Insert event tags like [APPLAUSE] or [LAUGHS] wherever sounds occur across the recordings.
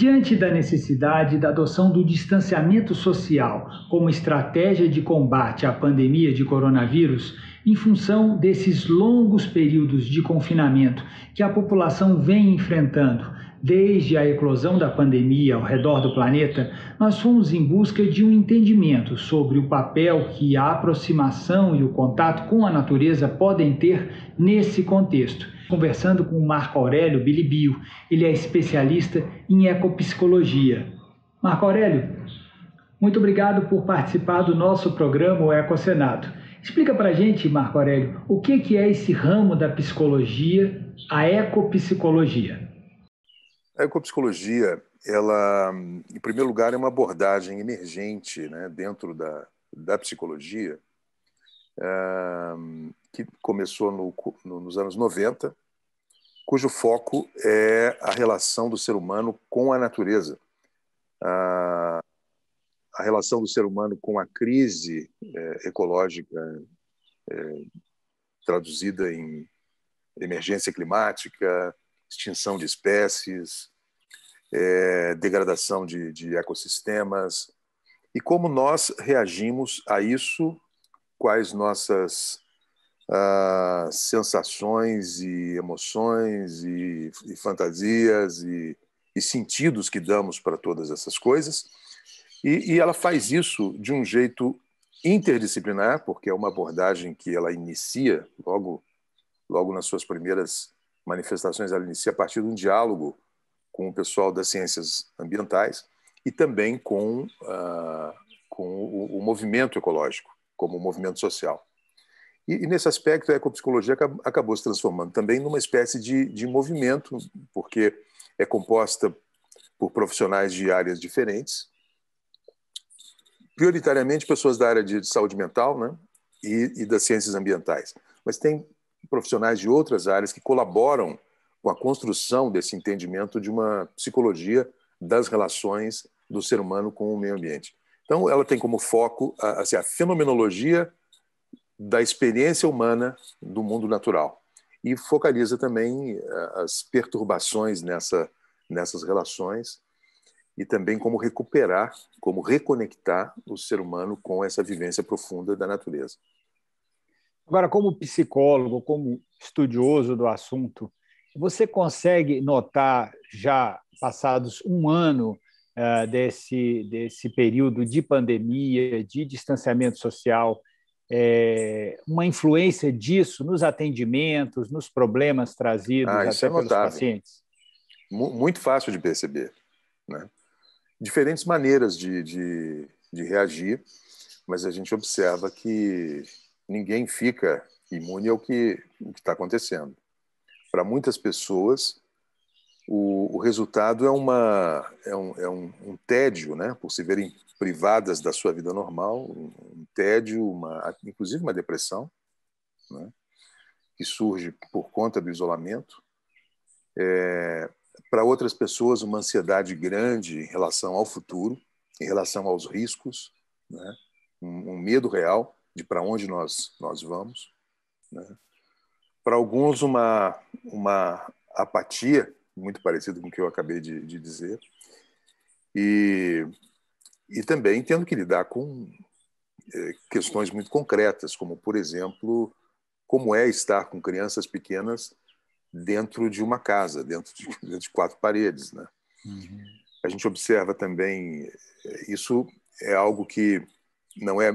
Diante da necessidade da adoção do distanciamento social como estratégia de combate à pandemia de coronavírus, em função desses longos períodos de confinamento que a população vem enfrentando desde a eclosão da pandemia ao redor do planeta, nós fomos em busca de um entendimento sobre o papel que a aproximação e o contato com a natureza podem ter nesse contexto conversando com o Marco Aurélio Bilibio. Ele é especialista em ecopsicologia. Marco Aurélio, muito obrigado por participar do nosso programa o Ecosenado. Explica para gente, Marco Aurélio, o que, é esse ramo da psicologia, a ecopsicologia? A ecopsicologia, ela, em primeiro lugar, é uma abordagem emergente né, dentro da, da psicologia, ah, que começou no, no, nos anos 90, cujo foco é a relação do ser humano com a natureza. A, a relação do ser humano com a crise é, ecológica, é, traduzida em emergência climática, extinção de espécies, é, degradação de, de ecossistemas, e como nós reagimos a isso, quais nossas ah, sensações e emoções e, e fantasias e, e, sentidos que damos para todas essas coisas. E, e ela faz isso de um jeito interdisciplinar, porque é uma abordagem que ela inicia logo, logo nas suas primeiras manifestações, ela inicia a partir de um diálogo com o pessoal das ciências ambientais e também com, uh, com o, o, movimento ecológico, como o movimento social. E, e, nesse aspecto, a ecopsicologia acabou, acabou se transformando também numa espécie de, de movimento, porque é composta por profissionais de áreas diferentes, prioritariamente pessoas da área de saúde mental né, e, e, das ciências ambientais. Mas tem profissionais de outras áreas que colaboram com a construção desse entendimento de uma psicologia das relações do ser humano com o meio ambiente. Então, ela tem como foco assim, a fenomenologia da experiência humana do mundo natural e focaliza também eh, as perturbações nessa, nessas relações e também como recuperar, como reconectar o ser humano com essa vivência profunda da natureza. Agora, como psicólogo, como estudioso do assunto, você consegue notar já passados um ano eh, desse, desse período de pandemia, de distanciamento social, é, uma influência disso nos atendimentos, nos problemas trazidos ah, até é pelos pacientes? Muito fácil de perceber. Né? Diferentes maneiras de, de, de reagir, mas a gente observa que ninguém fica imune ao que está acontecendo. Para muitas pessoas, o, o, resultado é, uma, é, um, é um, um tédio, né? por se verem privadas da sua vida normal, um tédio, uma, inclusive uma depressão, né, que surge por conta do isolamento. É, para outras pessoas, uma ansiedade grande em relação ao futuro, em relação aos riscos, né, um, um, medo real de para onde nós, nós vamos. Né. Para alguns, uma, uma apatia, muito parecido com o que eu acabei de, de dizer. E e também tendo que lidar com eh, questões muito concretas, como, por exemplo, como é estar com crianças pequenas dentro de uma casa, dentro de, [LAUGHS] dentro de quatro paredes. Né? Uhum. A gente observa também, eh, isso é algo que não é,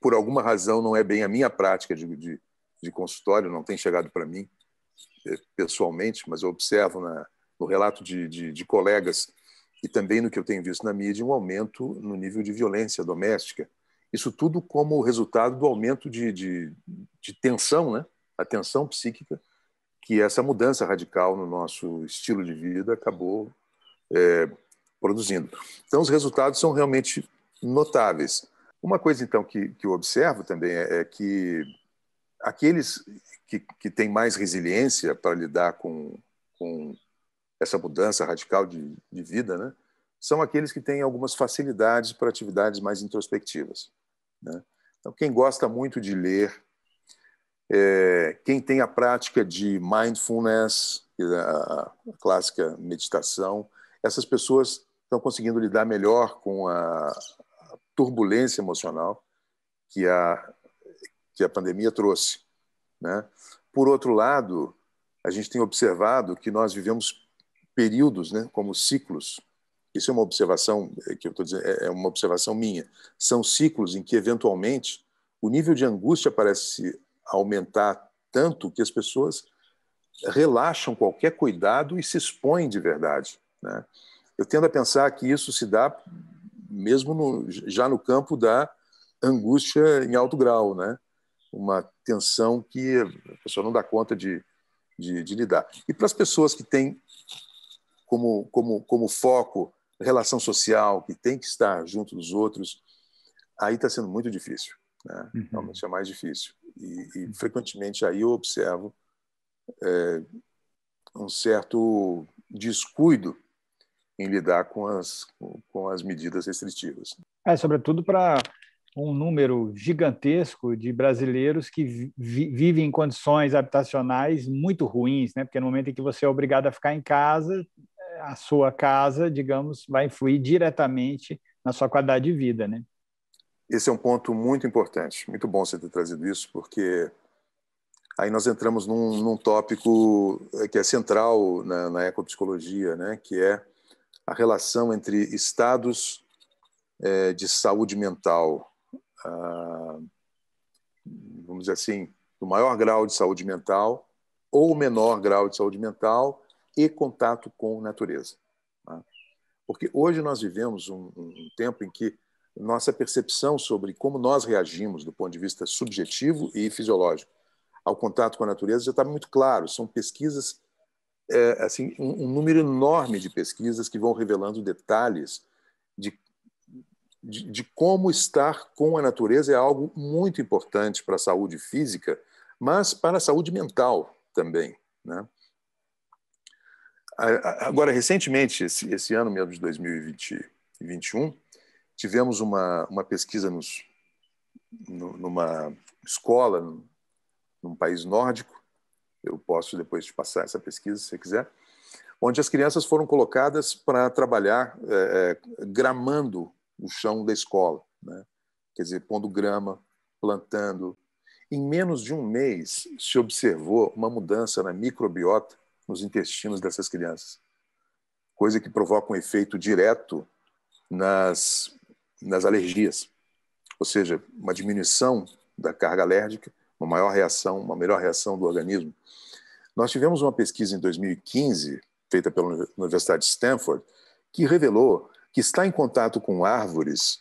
por alguma razão, não é bem a minha prática de, de, de consultório, não tem chegado para mim eh, pessoalmente, mas eu observo na, no relato de, de colegas e também no que eu tenho visto na mídia, um aumento no nível de violência doméstica. Isso tudo como resultado do aumento de, de, de tensão, né? a tensão psíquica, que essa mudança radical no nosso estilo de vida acabou é, produzindo. Então, os resultados são realmente notáveis. Uma coisa, então, que, que eu observo também é, é que aqueles que, que têm mais resiliência para lidar com, com essa mudança radical de, de vida, né? são aqueles que têm algumas facilidades para atividades mais introspectivas. Né? Então, quem gosta muito de ler, é, quem tem a prática de mindfulness, é a clássica meditação, essas pessoas estão conseguindo lidar melhor com a turbulência emocional que a, que a pandemia trouxe. Né? Por outro lado, a gente tem observado que nós vivemos períodos, né, como ciclos. Isso é uma observação é, que eu estou dizendo, é, é uma observação minha. São ciclos em que eventualmente o nível de angústia parece aumentar tanto que as pessoas relaxam qualquer cuidado e se expõem de verdade. Né? Eu tendo a pensar que isso se dá mesmo no, já no campo da angústia em alto grau, né? uma tensão que a pessoa não dá conta de, de, de lidar. E para as pessoas que têm como, como, como foco relação social, que tem que estar junto dos outros, aí está sendo muito difícil. Né? Uhum. Realmente é mais difícil. E, e, uhum. frequentemente aí eu observo é, um certo descuido em lidar com as, com as medidas restritivas. É, sobretudo para um número gigantesco de brasileiros que vi, vivem em condições habitacionais muito ruins, né? porque no momento em que você é obrigado a ficar em casa, a sua casa, digamos, vai influir diretamente na sua qualidade de vida, né? Esse é um ponto muito importante. Muito bom você ter trazido isso, porque aí nós entramos num, num tópico eh, que é central na, na, ecopsicologia, né? que é a relação entre estados é, de saúde mental, ah, vamos dizer assim, do maior grau de saúde mental ou menor grau de saúde mental, e contato com natureza. Tá? Porque hoje nós vivemos um, um tempo em que nossa percepção sobre como nós reagimos do ponto de vista subjetivo e fisiológico ao contato com a natureza já está muito claro. São pesquisas, é, assim, um, um, número enorme de pesquisas que vão revelando detalhes de, de, de como estar com a natureza é algo muito importante para a saúde física, mas para a saúde mental também. Né? Agora, recentemente, esse, esse ano mesmo de 2021, tivemos uma, uma pesquisa nos, numa escola, num, num país nórdico. Eu posso depois te passar essa pesquisa, se você quiser. Onde as crianças foram colocadas para trabalhar é, é gramando o chão da escola, né? quer dizer, pondo grama, plantando. Em menos de um mês, se observou uma mudança na microbiota nos intestinos dessas crianças, coisa que provoca um efeito direto nas, nas alergias, ou seja, uma diminuição da carga alérgica, uma maior reação, uma melhor reação do organismo. Nós tivemos uma pesquisa em 2015, feita pela Universidade de Stanford, que revelou que estar em contato com árvores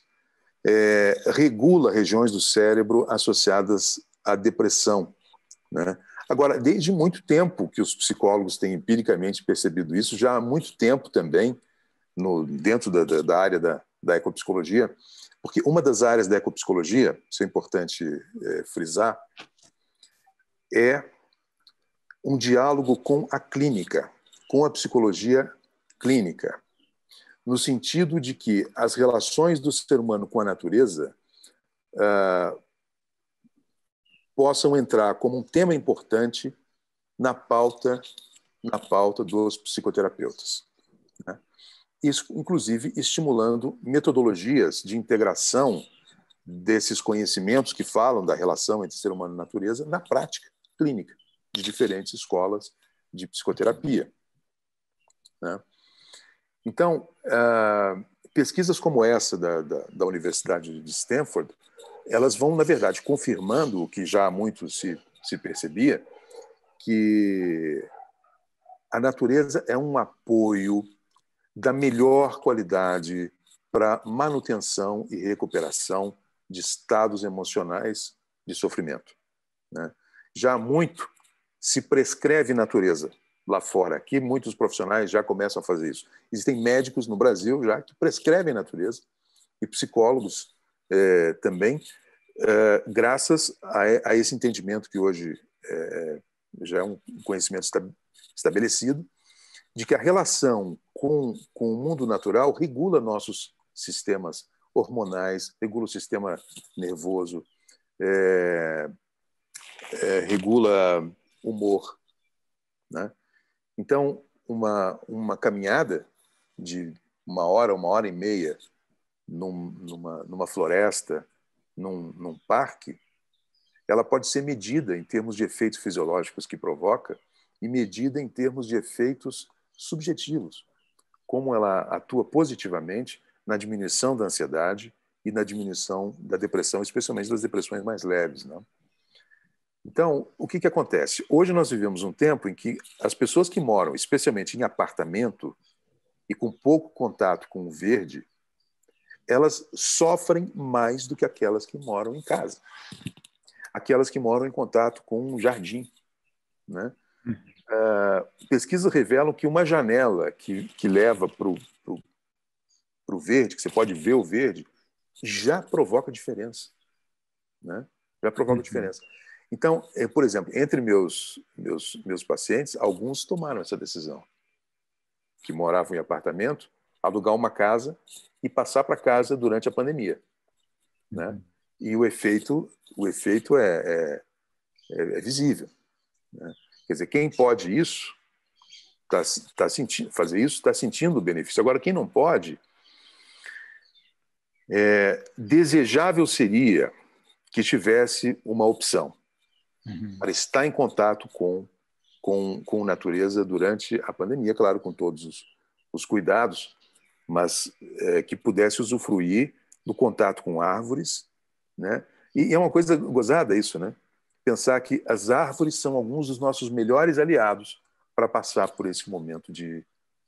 é, regula regiões do cérebro associadas à depressão. Né? Agora, desde muito tempo que os psicólogos têm empiricamente percebido isso, já há muito tempo também, no, dentro da, da, da área da, da ecopsicologia, porque uma das áreas da ecopsicologia, isso é importante é, frisar, é um diálogo com a clínica, com a psicologia clínica, no sentido de que as relações do ser humano com a natureza uh, possam entrar como um tema importante na pauta na pauta dos psicoterapeutas. Né? Isso, inclusive, estimulando metodologias de integração desses conhecimentos que falam da relação entre ser humano e natureza na prática clínica de diferentes escolas de psicoterapia. Né? Então, uh, pesquisas como essa da, da, da Universidade de Stanford elas vão, na verdade, confirmando o que já há muito se, se percebia, que a natureza é um apoio da melhor qualidade para manutenção e recuperação de estados emocionais de sofrimento. Né? Já há muito se prescreve natureza lá fora. Aqui, muitos profissionais já começam a fazer isso. Existem médicos no Brasil já que prescrevem natureza e psicólogos é, também, é, graças a, a, esse entendimento que hoje eh, já é um conhecimento estabelecido, de que a relação com, com o mundo natural regula nossos sistemas hormonais, regula o sistema nervoso, regula humor. Né? Então, uma, uma caminhada de uma hora, uma hora e meia num, numa, numa floresta, num, num parque, ela pode ser medida em termos de efeitos fisiológicos que provoca e medida em termos de efeitos subjetivos, como ela atua positivamente na diminuição da ansiedade e na diminuição da depressão, especialmente das depressões mais leves. não? Né? Então, o que, que acontece? Hoje nós vivemos um tempo em que as pessoas que moram, especialmente em apartamento e com pouco contato com o verde, elas sofrem mais do que aquelas que moram em casa. Aquelas que moram em contato com um jardim. Né? Uh, pesquisas revelam que uma janela que, que leva para o verde, que você pode ver o verde, já provoca diferença. Né? Já provoca uhum. diferença. Então, eh, por exemplo, entre meus, meus, meus pacientes, alguns tomaram essa decisão, que moravam em apartamento, alugar uma casa e passar para casa durante a pandemia, né? E o efeito, o efeito é, é, é, é visível. Né? Quer dizer, quem pode isso, tá, tá sentindo, fazer isso, está sentindo o benefício. Agora, quem não pode, é, desejável seria que tivesse uma opção uhum. para estar em contato com, com, com natureza durante a pandemia, claro, com todos os, os cuidados, mas é, que pudesse usufruir do contato com árvores, né? E é uma coisa gozada isso, né? Pensar que as árvores são alguns dos nossos melhores aliados para passar por esse momento de,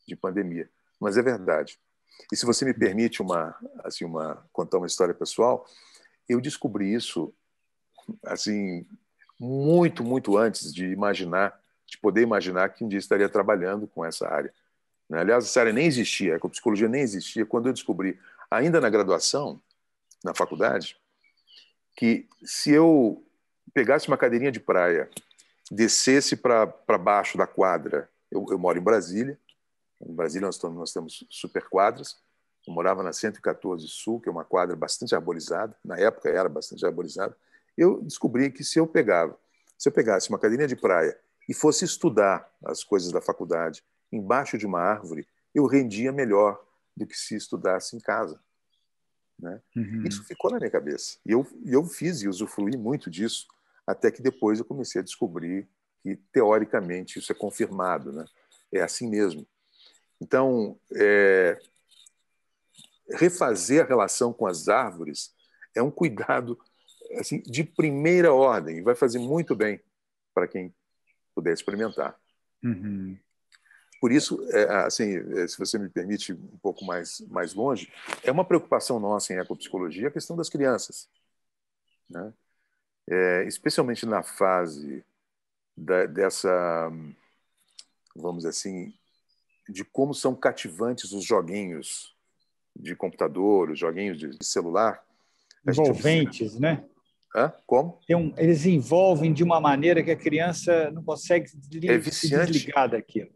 de pandemia, mas é verdade. E se você me permite uma assim uma contar uma história pessoal, eu descobri isso assim muito muito antes de imaginar, de poder imaginar que um dia estaria trabalhando com essa área. Né? Aliás, essa área nem existia, a ecopsicologia nem existia quando eu descobri, ainda na graduação, na faculdade, que se eu pegasse uma cadeirinha de praia, descesse para baixo da quadra, eu, eu, moro em Brasília, em Brasília nós, nós temos super quadras, eu morava na 114 Sul, que é uma quadra bastante arborizada, na época era bastante arborizada, eu descobri que se eu pegava, se eu pegasse uma cadeirinha de praia e fosse estudar as coisas da faculdade embaixo de uma árvore, eu rendia melhor do que se estudasse em casa. Né? Uhum. Isso ficou na minha cabeça. E eu, eu fiz e usufruí muito disso, até que depois eu comecei a descobrir que, teoricamente, isso é confirmado. Né? É assim mesmo. Então, é... refazer a relação com as árvores é um cuidado assim de primeira ordem e vai fazer muito bem para quem puder experimentar. Uhum. Por isso, é, assim, é, se você me permite um pouco mais, mais longe, é uma preocupação nossa em ecopsicologia a questão das crianças. Né? É, especialmente na fase da, dessa, vamos dizer assim, de como são cativantes os joguinhos de computador, os joguinhos de, de celular. Envolventes, né? Hã? Como? Um, eles envolvem de uma maneira que a criança não consegue é se desligar daquilo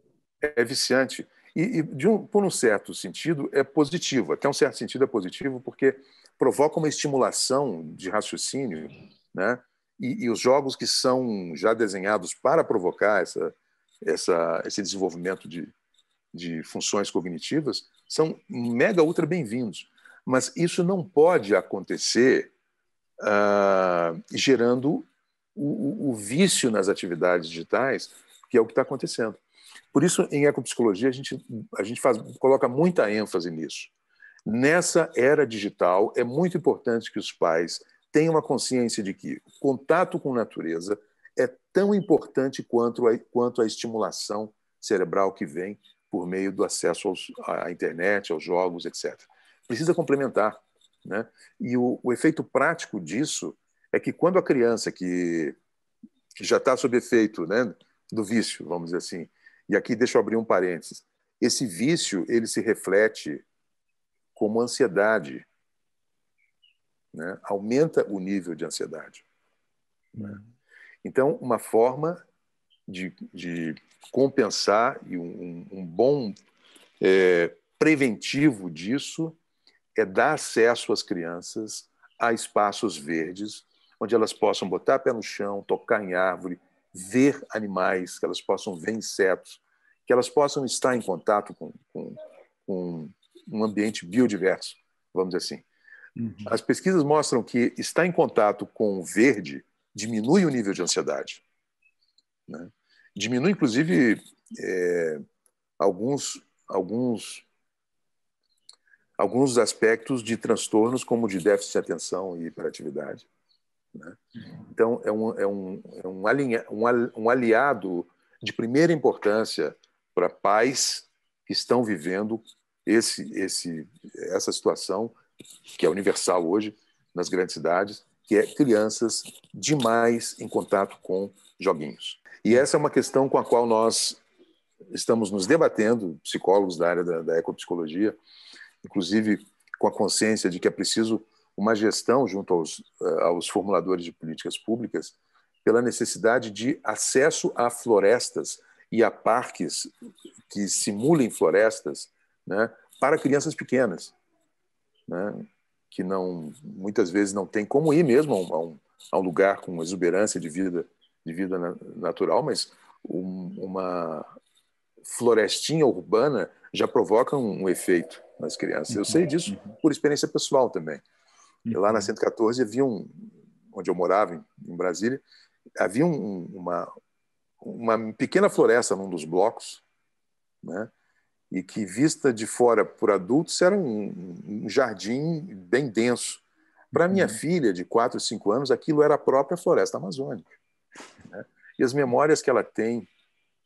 é viciante. E, e um, por um certo sentido, é positivo. Até um certo sentido é positivo, porque provoca uma estimulação de raciocínio, né? E, e os jogos que são já desenhados para provocar essa, essa, esse desenvolvimento de, de funções cognitivas são mega ultra bem-vindos. Mas isso não pode acontecer uh, gerando o, o, vício nas atividades digitais, que é o que está acontecendo. Por isso, em ecopsicologia, a gente, a gente faz, coloca muita ênfase nisso. Nessa era digital, é muito importante que os pais tenham uma consciência de que o contato com natureza é tão importante quanto a, quanto a estimulação cerebral que vem por meio do acesso aos, à internet, aos jogos, etc. Precisa complementar. Né? E o, o efeito prático disso é que quando a criança que, que já está sob efeito né, do vício, vamos dizer assim, e aqui deixa eu abrir um parênteses. Esse vício ele se reflete como ansiedade, né? aumenta o nível de ansiedade. Né? Então, uma forma de, de compensar e um, um bom é, preventivo disso é dar acesso às crianças a espaços verdes, onde elas possam botar pé no chão, tocar em árvore, ver animais, que elas possam ver insetos, que elas possam estar em contato com, com, com um ambiente biodiverso, vamos dizer assim. Uhum. As pesquisas mostram que estar em contato com o verde diminui o nível de ansiedade. Né? Diminui, inclusive, é, alguns, alguns, alguns aspectos de transtornos, como de déficit de atenção e hiperatividade. Né? Então, é, um, é, um, é um, alinha, um, aliado de primeira importância para pais que estão vivendo esse, esse, essa situação, que é universal hoje nas grandes cidades, que é crianças demais em contato com joguinhos. E essa é uma questão com a qual nós estamos nos debatendo, psicólogos da área da, da ecopsicologia, inclusive com a consciência de que é preciso uma gestão junto aos, eh, aos formuladores de políticas públicas pela necessidade de acesso a florestas e a parques que simulem florestas né, para crianças pequenas, né, que não muitas vezes não tem como ir mesmo a um, a um lugar com exuberância de vida, de vida natural, mas um, uma florestinha urbana já provoca um, um efeito nas crianças. Eu sei uhum. disso uhum. por experiência pessoal também. E lá na 114 havia um, onde eu morava, em, em Brasília, havia um, uma, uma pequena floresta num dos blocos, né? e que vista de fora por adultos era um, um jardim bem denso. Para minha uhum. filha de 4, 5 anos, aquilo era a própria floresta amazônica. Né? E as memórias que ela tem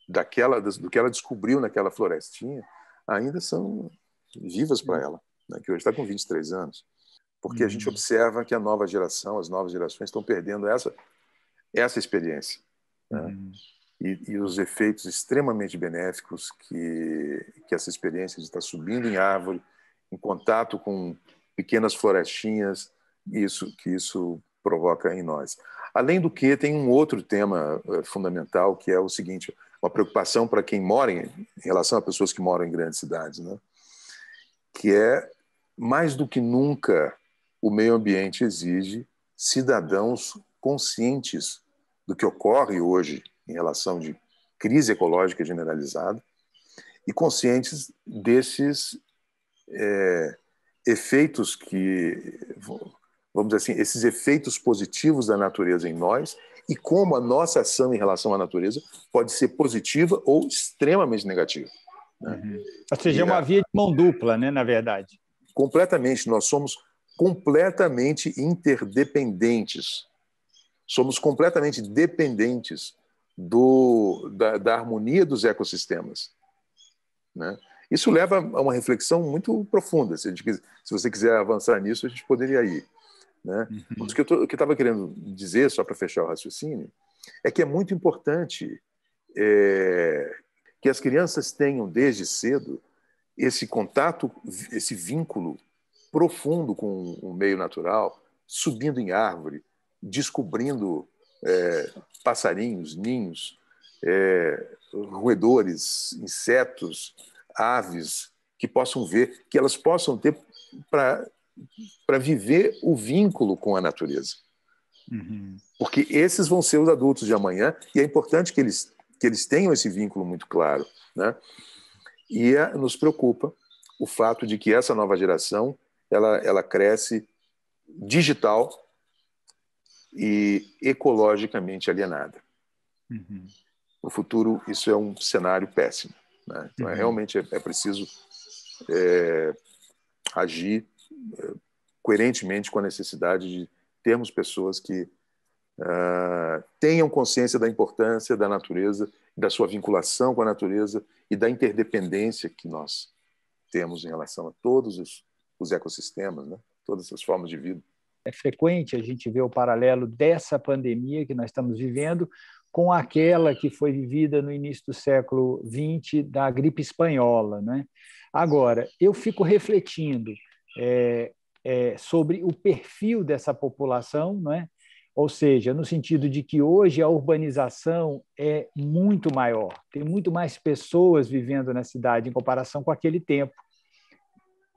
daquela do que ela descobriu naquela florestinha ainda são vivas para uhum. ela, né? que hoje está com 23 anos porque a gente uhum. observa que a nova geração, as novas gerações estão perdendo essa essa experiência né? uhum. e, e, os efeitos extremamente benéficos que que essa experiência de estar subindo em árvore, em contato com pequenas florestinhas, isso que isso provoca em nós. Além do que, tem um outro tema eh, fundamental que é o seguinte: uma preocupação para quem mora em, em relação a pessoas que moram em grandes cidades, né? Que é mais do que nunca o meio ambiente exige cidadãos conscientes do que ocorre hoje em relação de crise ecológica generalizada e conscientes desses é, efeitos que, vamos dizer assim, esses efeitos positivos da natureza em nós e como a nossa ação em relação à natureza pode ser positiva ou extremamente negativa. Né? Uhum. Ou seja, é uma via de mão dupla, né, na verdade. Completamente. Nós somos completamente interdependentes. Somos completamente dependentes do, da, da harmonia dos ecossistemas. Né? Isso leva a uma reflexão muito profunda. Se, gente, se, você quiser avançar nisso, a gente poderia ir. Né? Uhum. o que eu estava querendo dizer, só para fechar o raciocínio, é que é muito importante é, que as crianças tenham desde cedo esse contato, esse vínculo profundo com o meio natural, subindo em árvore, descobrindo é, passarinhos, ninhos, é, roedores, insetos, aves que possam ver, que elas possam ter para viver o vínculo com a natureza. Uhum. Porque esses vão ser os adultos de amanhã e é importante que eles, que eles tenham esse vínculo muito claro. Né? E a, é, nos preocupa o fato de que essa nova geração ela, ela cresce digital e ecologicamente alienada. Uhum. No futuro, isso é um cenário péssimo. Né? Então, é uhum. é, realmente é, é preciso é, agir é, coerentemente com a necessidade de termos pessoas que uh, tenham consciência da importância da natureza, da sua vinculação com a natureza e da interdependência que nós temos em relação a todos os os ecossistemas, né? todas as formas de vida. É frequente a gente ver o paralelo dessa pandemia que nós estamos vivendo com aquela que foi vivida no início do século XX da gripe espanhola. Né? Agora, eu fico refletindo é, é, sobre o perfil dessa população, né? ou seja, no sentido de que hoje a urbanização é muito maior, tem muito mais pessoas vivendo na cidade em comparação com aquele tempo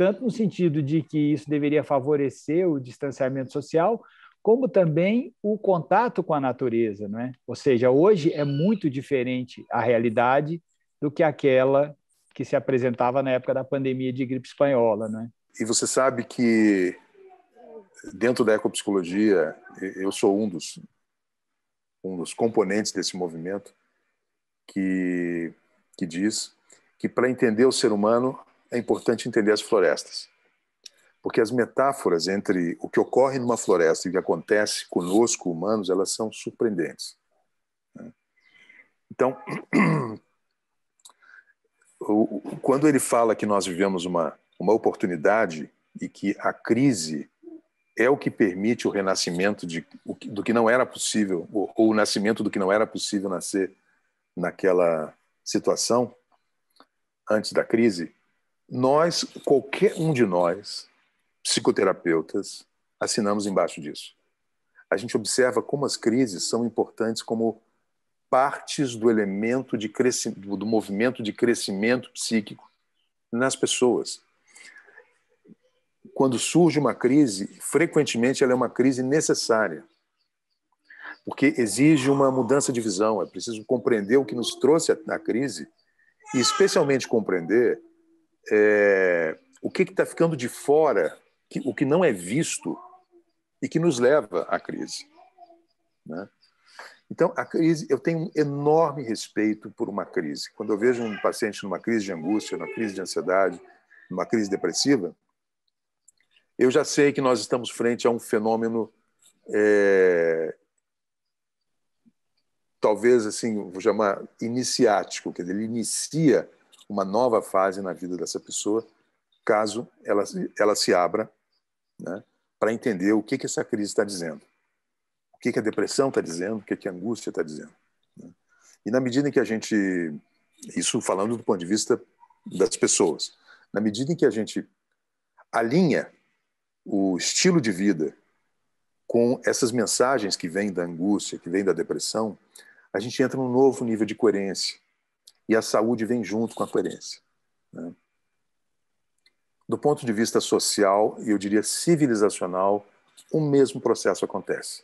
tanto no sentido de que isso deveria favorecer o distanciamento social, como também o contato com a natureza, não é? Ou seja, hoje é muito diferente a realidade do que aquela que se apresentava na época da pandemia de gripe espanhola, não é? E você sabe que dentro da ecopsicologia, eu sou um dos um dos componentes desse movimento que que diz que para entender o ser humano é importante entender as florestas. Porque as metáforas entre o que ocorre numa floresta e o que acontece conosco, humanos, elas são surpreendentes. Né? Então, [CLEARS THROAT] quando ele fala que nós vivemos uma, uma oportunidade e que a crise é o que permite o renascimento de, do que não era possível, ou, ou o nascimento do que não era possível nascer naquela situação antes da crise, nós, qualquer um de nós, psicoterapeutas, assinamos embaixo disso. A gente observa como as crises são importantes como partes do elemento de crescimento, do movimento de crescimento psíquico nas pessoas. Quando surge uma crise, frequentemente ela é uma crise necessária, porque exige uma mudança de visão. É preciso compreender o que nos trouxe à crise e, especialmente, compreender é, o que está ficando de fora, que, o que não é visto e que nos leva à crise. Né? Então, a crise, eu tenho um enorme respeito por uma crise. Quando eu vejo um paciente numa crise de angústia, numa crise de ansiedade, numa crise depressiva, eu já sei que nós estamos frente a um fenômeno é, talvez assim vou chamar iniciático, quer dizer, ele inicia uma nova fase na vida dessa pessoa, caso ela, ela se abra né, para entender o que, que essa crise está dizendo, o que, que a depressão está dizendo, o que, que a angústia está dizendo. Né? E na medida em que a gente, isso falando do ponto de vista das pessoas, na medida em que a gente alinha o estilo de vida com essas mensagens que vêm da angústia, que vêm da depressão, a gente entra num novo nível de coerência, e a saúde vem junto com a coerência. Né? Do ponto de vista social, e eu diria civilizacional, o mesmo processo acontece.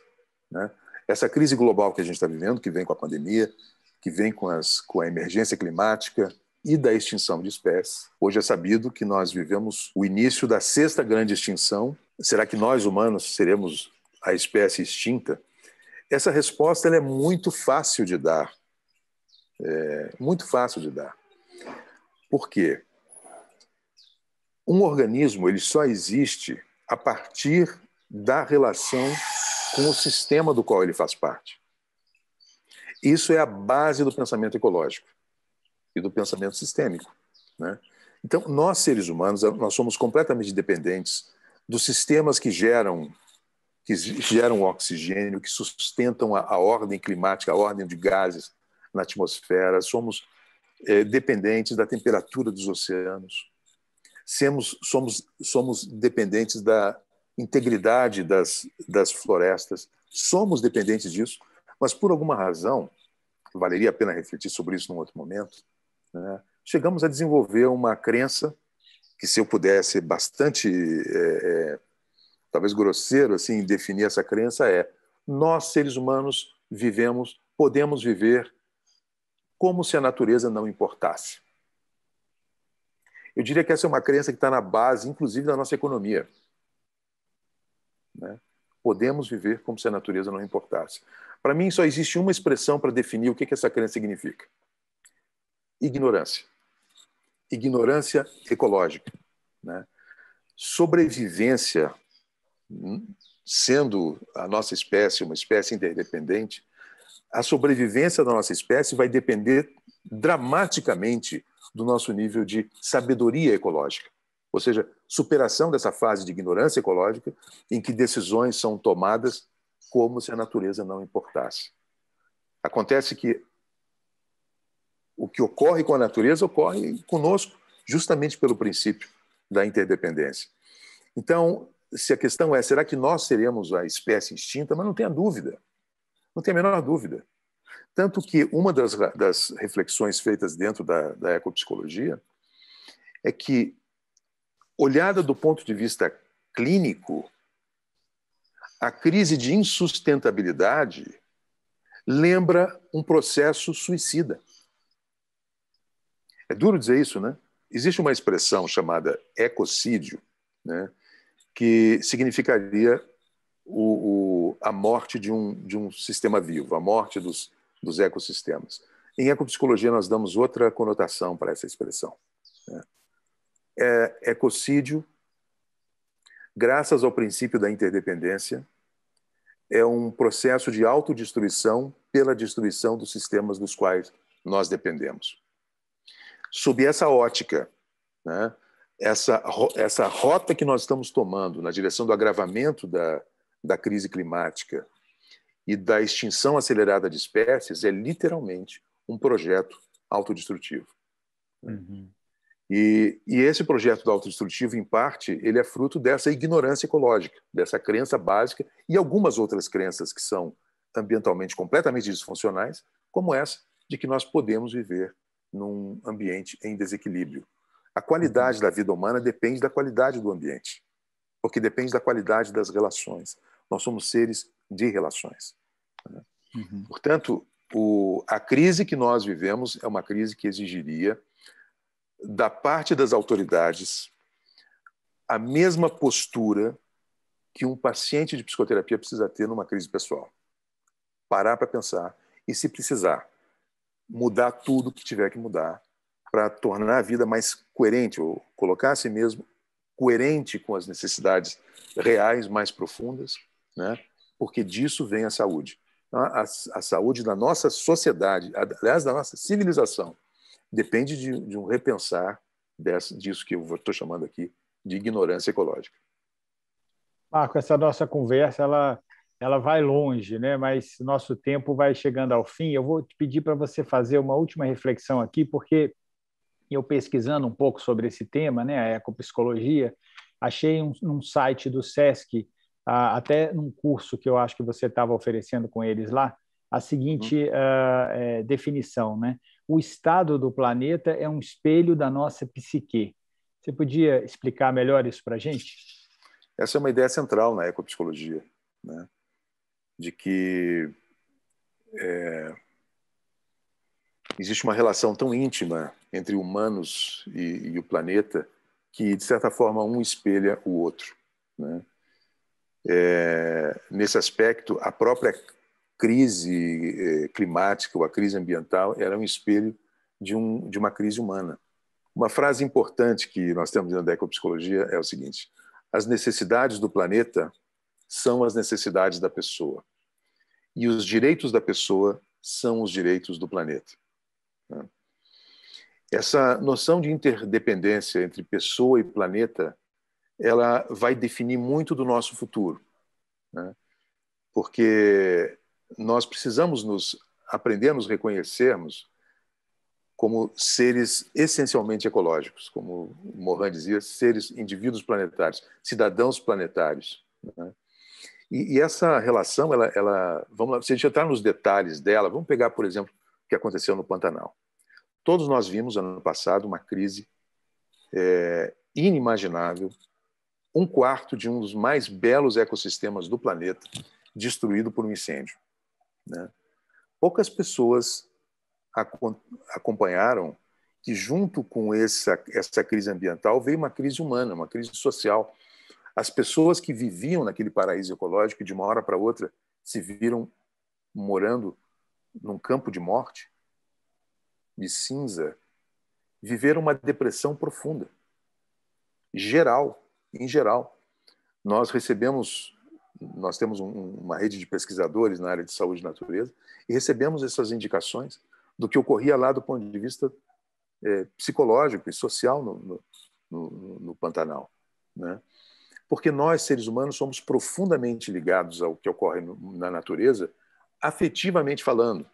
Né? Essa crise global que a gente está vivendo, que vem com a pandemia, que vem com, as, com a emergência climática e da extinção de espécies, hoje é sabido que nós vivemos o início da sexta grande extinção. Será que nós, humanos, seremos a espécie extinta? Essa resposta é muito fácil de dar é muito fácil de dar. Por quê? Um organismo ele só existe a partir da relação com o sistema do qual ele faz parte. Isso é a base do pensamento ecológico e do pensamento sistêmico. Né? Então, nós, seres humanos, nós somos completamente dependentes dos sistemas que geram que geram oxigênio, que sustentam a, a ordem climática, a ordem de gases, na atmosfera, somos é, dependentes da temperatura dos oceanos, somos, somos, somos dependentes da integridade das, das florestas, somos dependentes disso, mas por alguma razão, valeria a pena refletir sobre isso num outro momento, né? chegamos a desenvolver uma crença que, se eu pudesse bastante, é, é, talvez grosseiro, assim, definir essa crença, é nós, seres humanos, vivemos, podemos viver como se a natureza não importasse. Eu diria que essa é uma crença que está na base, inclusive, da nossa economia. Né? Podemos viver como se a natureza não importasse. Para mim, só existe uma expressão para definir o que, que essa crença significa: ignorância. Ignorância ecológica. Né? Sobrevivência, hum, sendo a nossa espécie uma espécie interdependente, a sobrevivência da nossa espécie vai depender dramaticamente do nosso nível de sabedoria ecológica, ou seja, superação dessa fase de ignorância ecológica em que decisões são tomadas como se a natureza não importasse. Acontece que o que ocorre com a natureza ocorre conosco, justamente pelo princípio da interdependência. Então, se a questão é, será que nós seremos a espécie extinta? Mas não tenha dúvida. Não tem a menor dúvida. Tanto que uma das, das reflexões feitas dentro da, da ecopsicologia é que, olhada do ponto de vista clínico, a crise de insustentabilidade lembra um processo suicida. É duro dizer isso, né? Existe uma expressão chamada ecocídio, né, que significaria o, o, a morte de um, de um sistema vivo, a morte dos, dos ecossistemas. Em ecopsicologia, nós damos outra conotação para essa expressão. Né? É, ecocídio, graças ao princípio da interdependência, é um processo de autodestruição pela destruição dos sistemas dos quais nós dependemos. Sob essa ótica, né, essa, essa rota que nós estamos tomando na direção do agravamento da, da crise climática e da extinção acelerada de espécies é literalmente um projeto autodestrutivo. Uhum. E, e, esse projeto do autodestrutivo, em parte, ele é fruto dessa ignorância ecológica, dessa crença básica e algumas outras crenças que são ambientalmente completamente disfuncionais, como essa de que nós podemos viver num ambiente em desequilíbrio. A qualidade uhum. da vida humana depende da qualidade do ambiente, porque depende da qualidade das relações. Nós somos seres de relações. Né? Uhum. Portanto, o, a crise que nós vivemos é uma crise que exigiria, da parte das autoridades, a mesma postura que um paciente de psicoterapia precisa ter numa crise pessoal. Parar para pensar e, se precisar, mudar tudo que tiver que mudar para tornar a vida mais coerente, ou colocar a si mesmo coerente com as necessidades reais mais profundas né? porque disso vem a saúde. Então, a, a, a saúde da nossa sociedade, aliás, da nossa civilização, depende de, de um repensar dessa, disso que eu estou chamando aqui de ignorância ecológica. Marco, essa nossa conversa ela, ela vai longe, né? mas nosso tempo vai chegando ao fim. Eu vou te pedir para você fazer uma última reflexão aqui, porque eu pesquisando um pouco sobre esse tema, né, a ecopsicologia, achei um, um site do SESC até num curso que eu acho que você estava oferecendo com eles lá, a seguinte uh, é, definição, né? O estado do planeta é um espelho da nossa psique. Você podia explicar melhor isso para a gente? Essa é uma ideia central na ecopsicologia, né? de que é, existe uma relação tão íntima entre humanos e, e, o planeta que, de certa forma, um espelha o outro. Né? É, nesse aspecto, a própria crise é, climática ou a crise ambiental era é um espelho de, um, de uma crise humana. Uma frase importante que nós temos na ecopsicologia é o seguinte: as necessidades do planeta são as necessidades da pessoa e os direitos da pessoa são os direitos do planeta. Né? Essa noção de interdependência entre pessoa e planeta ela vai definir muito do nosso futuro, né? porque nós precisamos nos aprender a nos reconhecermos como seres essencialmente ecológicos, como Mohan dizia, seres indivíduos planetários, cidadãos planetários. Né? E, e, essa relação, ela, ela, vamos lá, se a gente entrar nos detalhes dela, vamos pegar, por exemplo, o que aconteceu no Pantanal. Todos nós vimos ano passado uma crise é, inimaginável um quarto de um dos mais belos ecossistemas do planeta destruído por um incêndio. Né? Poucas pessoas acompanharam que, junto com essa, essa crise ambiental, veio uma crise humana, uma crise social. As pessoas que viviam naquele paraíso ecológico, de uma hora para outra, se viram morando num campo de morte, de cinza, viveram uma depressão profunda, geral, em geral. Nós recebemos, nós temos um, uma rede de pesquisadores na área de saúde e natureza, e recebemos essas indicações do que ocorria lá do ponto de vista é, psicológico e social no, no, no, no Pantanal. Né? Porque nós, seres humanos, somos profundamente ligados ao que ocorre na natureza, afetivamente falando.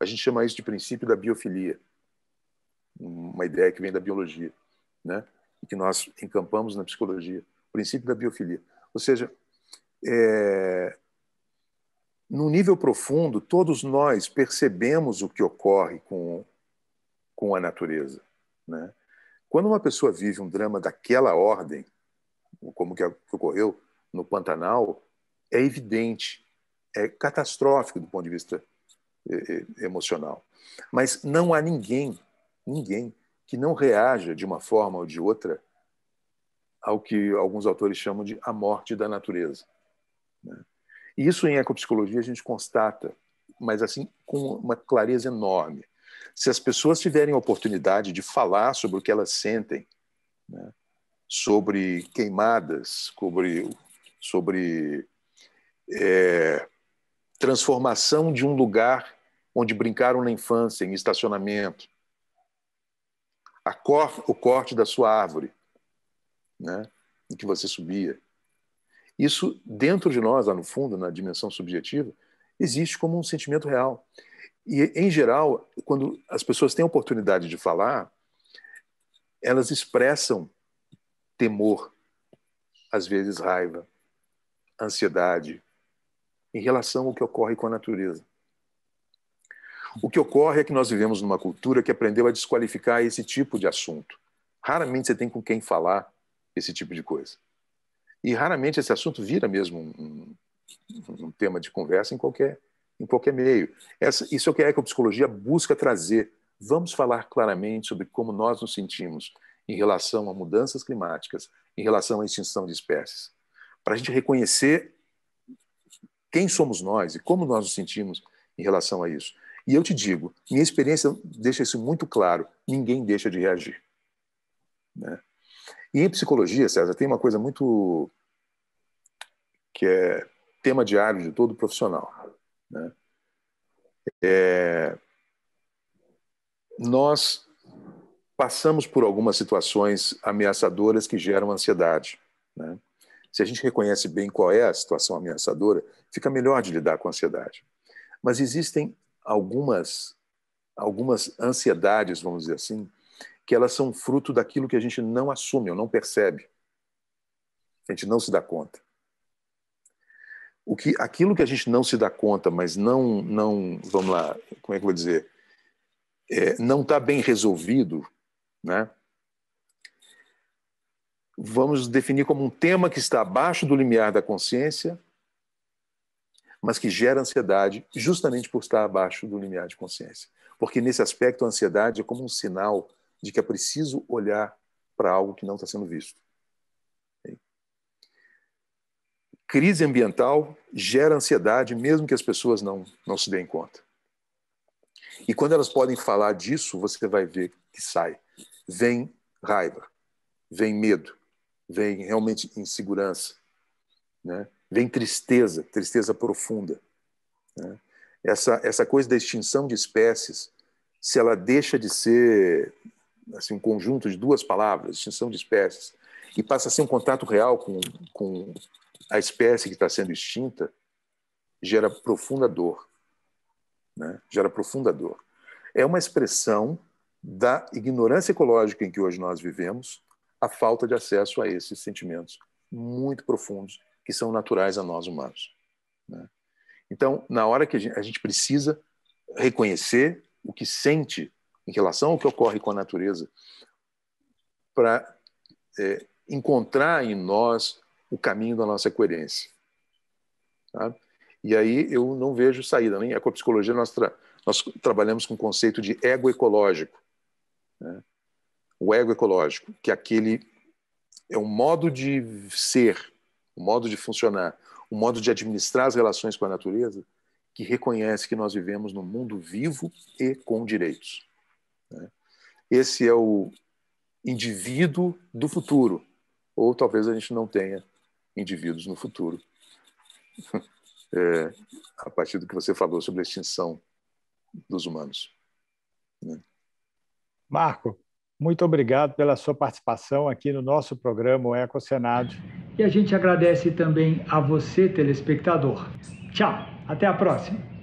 A gente chama isso de princípio da biofilia, uma ideia que vem da biologia. Né? que nós encampamos na psicologia, o princípio da biofilia. Ou seja, é, num nível profundo, todos nós percebemos o que ocorre com, com a natureza. Né? Quando uma pessoa vive um drama daquela ordem, como que ocorreu no Pantanal, é evidente, é catastrófico do ponto de vista é, é, emocional. Mas não há ninguém, ninguém que não reaja de uma forma ou de outra ao que alguns autores chamam de a morte da natureza. Né? E isso em ecopsicologia a gente constata, mas assim com uma clareza enorme. Se as pessoas tiverem a oportunidade de falar sobre o que elas sentem, né? sobre queimadas, sobre, sobre é, transformação de um lugar onde brincaram na infância, em estacionamento, cor, o corte da sua árvore, né, em que você subia. Isso, dentro de nós, lá no fundo, na dimensão subjetiva, existe como um sentimento real. E, em geral, quando as pessoas têm a oportunidade de falar, elas expressam temor, às vezes raiva, ansiedade, em relação ao que ocorre com a natureza. O que ocorre é que nós vivemos numa cultura que aprendeu a desqualificar esse tipo de assunto. Raramente você tem com quem falar esse tipo de coisa. E raramente esse assunto vira mesmo um, um, um tema de conversa em qualquer, em qualquer meio. Essa, isso é o que a ecopsicologia busca trazer. Vamos falar claramente sobre como nós nos sentimos em relação a mudanças climáticas, em relação à extinção de espécies. Para a gente reconhecer quem somos nós e como nós nos sentimos em relação a isso. E eu te digo, minha experiência deixa isso muito claro: ninguém deixa de reagir. Né? E em psicologia, César, tem uma coisa muito. que é tema diário de todo profissional. Né? É... Nós passamos por algumas situações ameaçadoras que geram ansiedade. Né? Se a gente reconhece bem qual é a situação ameaçadora, fica melhor de lidar com a ansiedade. Mas existem algumas, algumas ansiedades, vamos dizer assim, que elas são fruto daquilo que a gente não assume ou não percebe. A gente não se dá conta. O que, aquilo que a gente não se dá conta, mas não, não vamos lá, como é que eu vou dizer? É, não está bem resolvido, né? vamos definir como um tema que está abaixo do limiar da consciência mas que gera ansiedade justamente por estar abaixo do limiar de consciência. Porque nesse aspecto, a ansiedade é como um sinal de que é preciso olhar para algo que não está sendo visto. Crise ambiental gera ansiedade, mesmo que as pessoas não, não se deem conta. E quando elas podem falar disso, você vai ver que sai. Vem raiva, vem medo, vem realmente insegurança. Né? Vem tristeza, tristeza profunda. Né? Essa, essa coisa da extinção de espécies, se ela deixa de ser assim, um conjunto de duas palavras, extinção de espécies, e passa a ser um contato real com, com a espécie que está sendo extinta, gera profunda dor. Né? Gera profunda dor. É uma expressão da ignorância ecológica em que hoje nós vivemos, a falta de acesso a esses sentimentos muito profundos que são naturais a nós humanos. Né? Então, na hora que a gente, a gente precisa reconhecer o que sente em relação ao que ocorre com a natureza, para é, encontrar em nós o caminho da nossa coerência. Tá? E aí eu não vejo saída. Né? Em ecopsicologia, nós, tra nós trabalhamos com o conceito de ego ecológico. Né? O ego ecológico, que é aquele é um modo de ser o modo de funcionar, o modo de administrar as relações com a natureza, que reconhece que nós vivemos num mundo vivo e com direitos. Né? Esse é o indivíduo do futuro, ou talvez a gente não tenha indivíduos no futuro. [LAUGHS] É, a partir do que você falou sobre a extinção dos humanos. Né? Marco, muito obrigado pela sua participação aqui no nosso programa Eco Senado. E a gente agradece também a você, telespectador. Tchau, até a próxima!